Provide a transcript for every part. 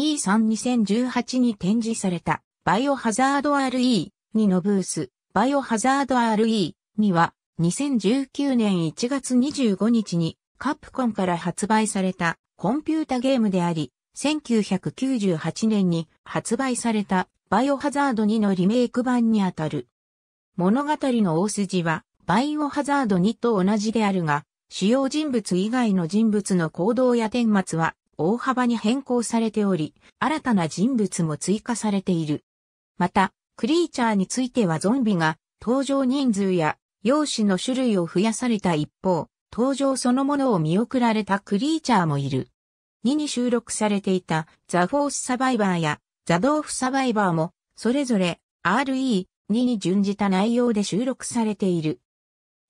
E32018 に展示されたバイオハザード RE2 のブース、バイオハザード RE2 は2019年1月25日にカプコンから発売されたコンピュータゲームであり、1998年に発売されたバイオハザード2のリメイク版にあたる。物語の大筋はバイオハザード2と同じであるが、主要人物以外の人物の行動や顛末は大幅に変更されており、新たな人物も追加されている。また、クリーチャーについてはゾンビが登場人数や容姿の種類を増やされた一方、登場そのものを見送られたクリーチャーもいる。2に収録されていたザ・フォース・サバイバーやザ・ドーフ・サバイバーも、それぞれ RE2 に準じた内容で収録されている。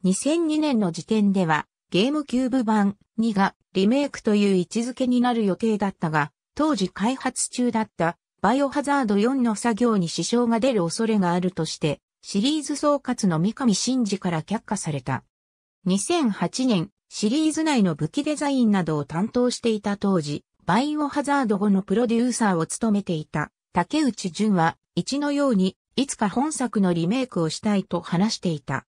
2002年の時点では、ゲームキューブ版2がリメイクという位置づけになる予定だったが、当時開発中だったバイオハザード4の作業に支障が出る恐れがあるとして、シリーズ総括の三上真嗣から却下された。2008年、シリーズ内の武器デザインなどを担当していた当時、バイオハザード5のプロデューサーを務めていた竹内淳は、一のように、いつか本作のリメイクをしたいと話していた。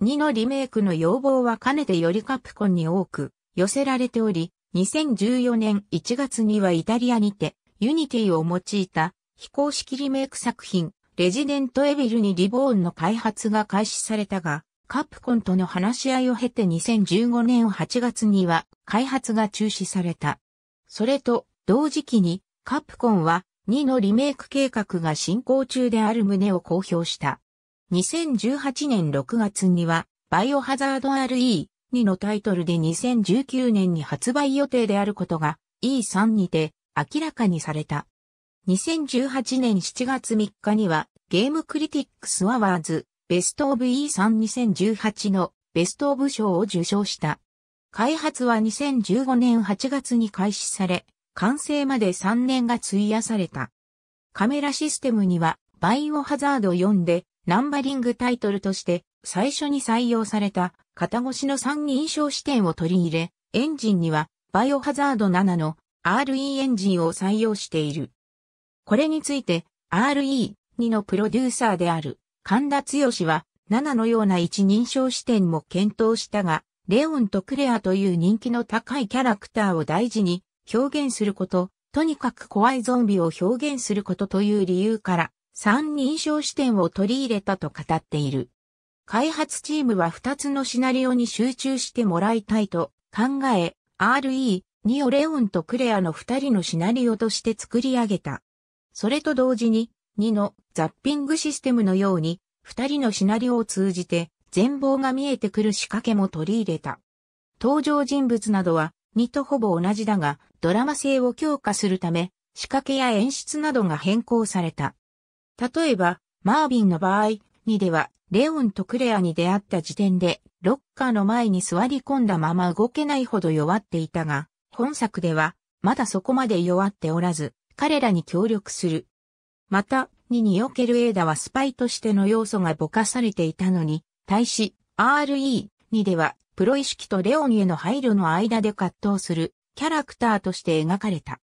二のリメイクの要望はかねてよりカプコンに多く、寄せられており、2014年1月にはイタリアにて、ユニティを用いた非公式リメイク作品、レジデントエビルにリボーンの開発が開始されたが、カプコンとの話し合いを経て2015年8月には開発が中止された。それと同時期にカプコンは2のリメイク計画が進行中である旨を公表した。2018年6月にはバイオハザード RE 2のタイトルで2019年に発売予定であることが E3 にて明らかにされた。2018年7月3日にはゲームクリティックスアワーズベストオブ E32018 のベストオブ賞を受賞した。開発は2015年8月に開始され、完成まで3年が費やされた。カメラシステムにはバイオハザード4でナンバリングタイトルとして最初に採用された肩越しの三人称視点を取り入れ、エンジンにはバイオハザード7の RE エンジンを採用している。これについて RE2 のプロデューサーである神田剛は7のような一人称視点も検討したが、レオンとクレアという人気の高いキャラクターを大事に表現すること、とにかく怖いゾンビを表現することという理由から、三人称視点を取り入れたと語っている。開発チームは2つのシナリオに集中してもらいたいと考え、RE にオレオンとクレアの2人のシナリオとして作り上げた。それと同時に、2のザッピングシステムのように、2人のシナリオを通じて、全貌が見えてくる仕掛けも取り入れた。登場人物などは、2とほぼ同じだが、ドラマ性を強化するため、仕掛けや演出などが変更された。例えば、マービンの場合、2ではレオンとクレアに出会った時点で、ロッカーの前に座り込んだまま動けないほど弱っていたが、本作では、まだそこまで弱っておらず、彼らに協力する。また、2におけるエーダはスパイとしての要素がぼかされていたのに、対し、RE2 では、プロ意識とレオンへの配慮の間で葛藤する、キャラクターとして描かれた。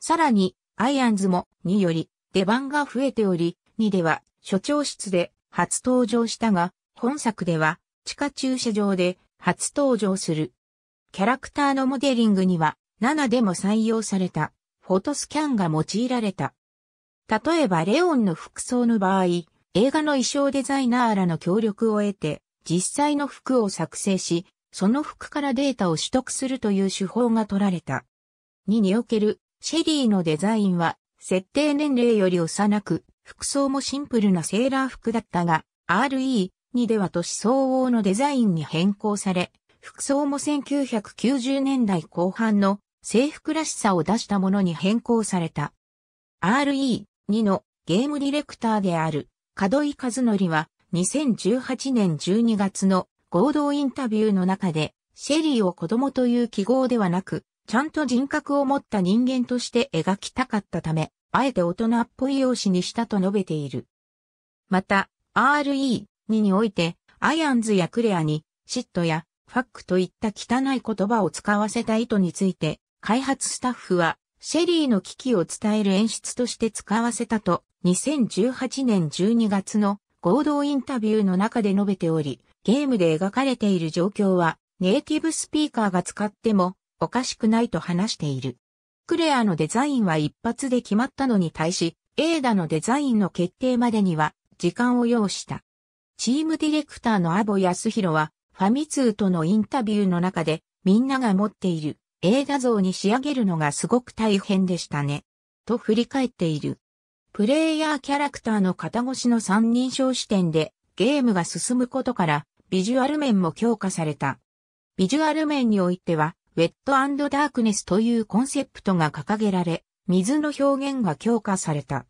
さらに、アイアンズも2より、出番が増えており、2では、所長室で、初登場したが、本作では地下駐車場で初登場する。キャラクターのモデリングには7でも採用されたフォトスキャンが用いられた。例えばレオンの服装の場合、映画の衣装デザイナーらの協力を得て、実際の服を作成し、その服からデータを取得するという手法が取られた。2におけるシェリーのデザインは設定年齢より幼く、服装もシンプルなセーラー服だったが、RE2 では年相応のデザインに変更され、服装も1990年代後半の制服らしさを出したものに変更された。RE2 のゲームディレクターである、角井和則は2018年12月の合同インタビューの中で、シェリーを子供という記号ではなく、ちゃんと人格を持った人間として描きたかったため、あえて大人っぽい容姿にしたと述べている。また、RE2 において、アイアンズやクレアに、シットや、ファックといった汚い言葉を使わせた意図について、開発スタッフは、シェリーの危機を伝える演出として使わせたと、2018年12月の合同インタビューの中で述べており、ゲームで描かれている状況は、ネイティブスピーカーが使ってもおかしくないと話している。クレアのデザインは一発で決まったのに対し、エーダのデザインの決定までには時間を要した。チームディレクターのアボ康ロは、ファミ通とのインタビューの中で、みんなが持っているエーダ像に仕上げるのがすごく大変でしたね。と振り返っている。プレイヤーキャラクターの肩越しの三人称視点でゲームが進むことからビジュアル面も強化された。ビジュアル面においてはウェットダークネスというコンセプトが掲げられ、水の表現が強化された。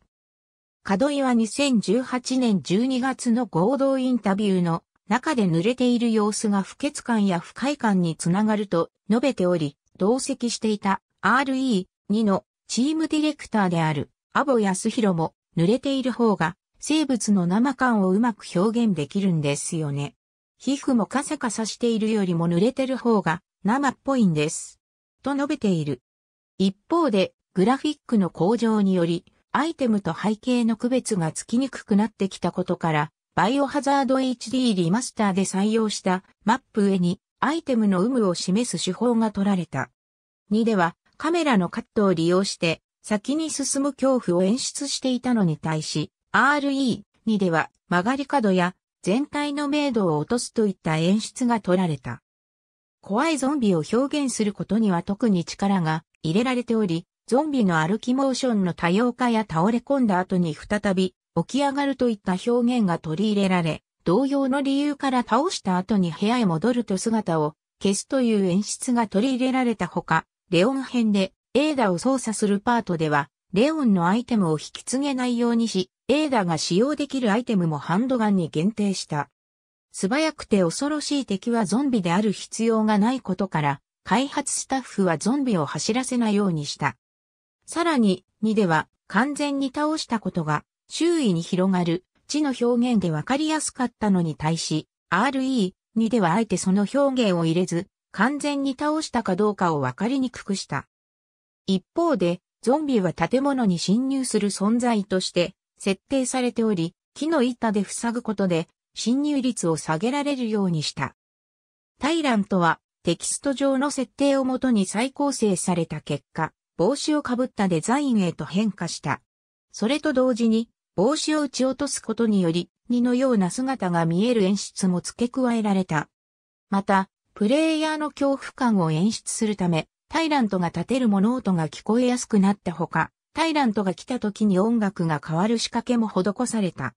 角井は2018年12月の合同インタビューの中で濡れている様子が不潔感や不快感につながると述べており、同席していた RE2 のチームディレクターであるアボ安弘も濡れている方が生物の生感をうまく表現できるんですよね。皮膚もカサカサしているよりも濡れてる方が生っぽいんです。と述べている。一方で、グラフィックの向上により、アイテムと背景の区別がつきにくくなってきたことから、バイオハザード HD リマスターで採用したマップ上にアイテムの有無を示す手法が取られた。2ではカメラのカットを利用して先に進む恐怖を演出していたのに対し RE2 では曲がり角や全体の明度を落とすといった演出が取られた。怖いゾンビを表現することには特に力が入れられており、ゾンビの歩きモーションの多様化や倒れ込んだ後に再び起き上がるといった表現が取り入れられ、同様の理由から倒した後に部屋へ戻ると姿を消すという演出が取り入れられたほか、レオン編でエーダを操作するパートでは、レオンのアイテムを引き継げないようにし、エーダが使用できるアイテムもハンドガンに限定した。素早くて恐ろしい敵はゾンビである必要がないことから、開発スタッフはゾンビを走らせないようにした。さらに、2では完全に倒したことが周囲に広がる地の表現でわかりやすかったのに対し、RE2 ではあえてその表現を入れず、完全に倒したかどうかをわかりにくくした。一方で、ゾンビは建物に侵入する存在として設定されており、木の板で塞ぐことで侵入率を下げられるようにした。タイラントはテキスト上の設定をもとに再構成された結果、帽子をかぶったデザインへと変化した。それと同時に、帽子を打ち落とすことにより、2のような姿が見える演出も付け加えられた。また、プレイヤーの恐怖感を演出するため、タイラントが立てる物音が聞こえやすくなったほか、タイラントが来た時に音楽が変わる仕掛けも施された。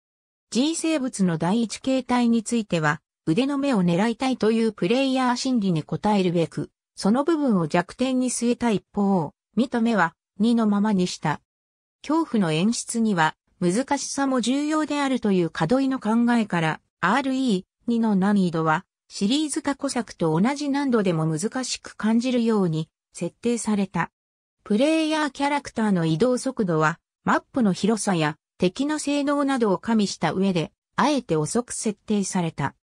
G 生物の第一形態については、腕の目を狙いたいというプレイヤー心理に応えるべく、その部分を弱点に据えた一方、見と目は2のままにした。恐怖の演出には難しさも重要であるという角井の考えから、RE2 の難易度はシリーズ過去作と同じ難度でも難しく感じるように設定された。プレイヤーキャラクターの移動速度はマップの広さや敵の性能などを加味した上で、あえて遅く設定された。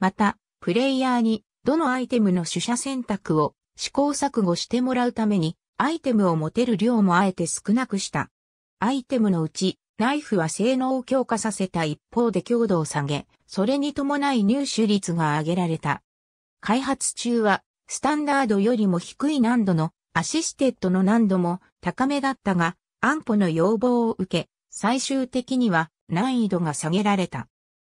また、プレイヤーにどのアイテムの取捨選択を試行錯誤してもらうために、アイテムを持てる量もあえて少なくした。アイテムのうち、ナイフは性能を強化させた一方で強度を下げ、それに伴い入手率が上げられた。開発中は、スタンダードよりも低い難度のアシステッドの難度も高めだったが、安保の要望を受け、最終的には難易度が下げられた。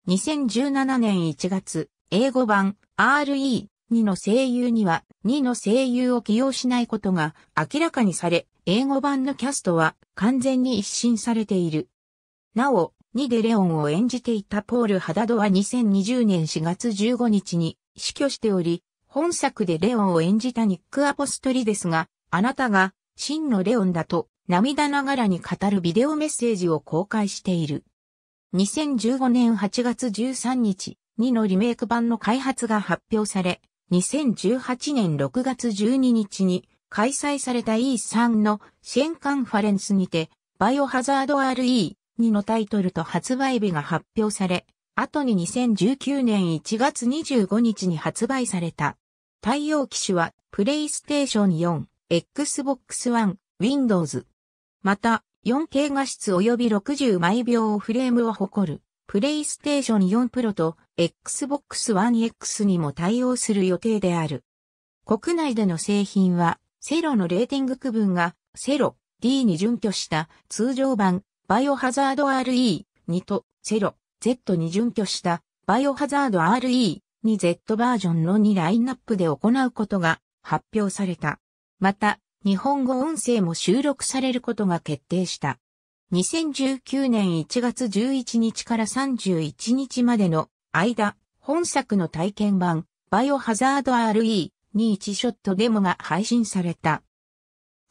2017年1月、英語版 RE2 の声優には2の声優を起用しないことが明らかにされ、英語版のキャストは完全に一新されている。なお、2でレオンを演じていたポール・ハダドは2020年4月15日に死去しており、本作でレオンを演じたニック・アポストリですが、あなたが真のレオンだと涙ながらに語るビデオメッセージを公開している。2015年8月13日にのリメイク版の開発が発表され、2018年6月12日に開催された E3 の支援カンファレンスにて、バイオハザード RE2 のタイトルと発売日が発表され、後に2019年1月25日に発売された。対応機種は、プレイステーション4、Xbox One、Windows、また、4K 画質及び60毎秒フレームを誇る、プレイステーション4プロと Xbox One X にも対応する予定である。国内での製品は、セロのレーティング区分が、セロ D に準拠した通常版、バイオハザード RE2 とセロ Z に準拠したバイオハザード RE2 Z バージョンの2ラインナップで行うことが発表された。また、日本語音声も収録されることが決定した。2019年1月11日から31日までの間、本作の体験版、バイオハザード RE に1ショットデモが配信された。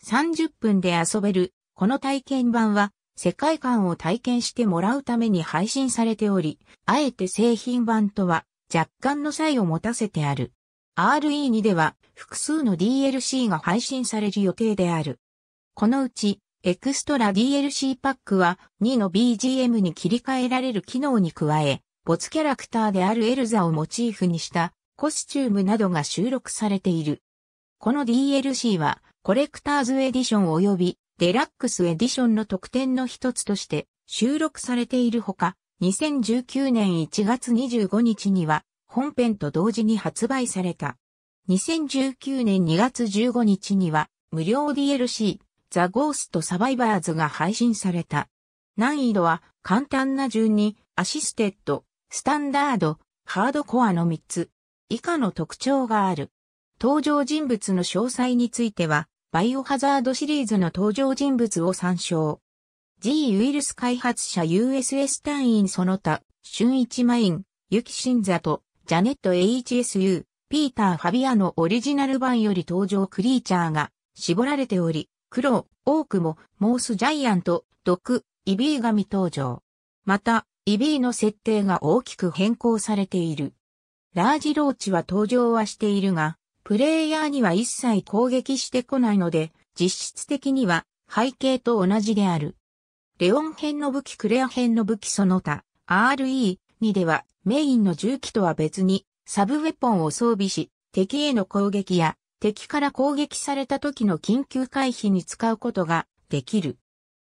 30分で遊べる、この体験版は、世界観を体験してもらうために配信されており、あえて製品版とは若干の差異を持たせてある。RE2 では複数の DLC が配信される予定である。このうち、エクストラ DLC パックは2の BGM に切り替えられる機能に加え、ボツキャラクターであるエルザをモチーフにしたコスチュームなどが収録されている。この DLC はコレクターズエディション及びデラックスエディションの特典の一つとして収録されているほか、2019年1月25日には本編と同時に発売された。2019年2月15日には、無料 DLC、ザ・ゴースト・サバイバーズが配信された。難易度は簡単な順に、アシステッド、スタンダード、ハードコアの3つ。以下の特徴がある。登場人物の詳細については、バイオハザードシリーズの登場人物を参照。G ウイルス開発者 USS 隊員その他、春一マイン、ユキシンザと、ジャネット HSU、ピーター・ファビアのオリジナル版より登場クリーチャーが絞られており、クロウ、オークも、モース・ジャイアント、毒、イビーが未登場。また、イビーの設定が大きく変更されている。ラージローチは登場はしているが、プレイヤーには一切攻撃してこないので、実質的には背景と同じである。レオン編の武器クレア編の武器その他、RE2 ではメインの銃器とは別に、サブウェポンを装備し、敵への攻撃や、敵から攻撃された時の緊急回避に使うことができる。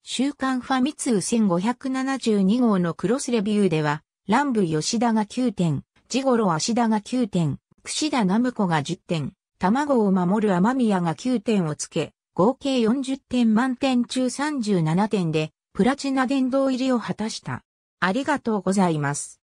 週刊ファミ通1572号のクロスレビューでは、乱部吉田が9点、ジゴロ足田が9点、串田ナムコが10点、卵を守る天宮が9点をつけ、合計40点満点中37点で、プラチナ殿堂入りを果たした。ありがとうございます。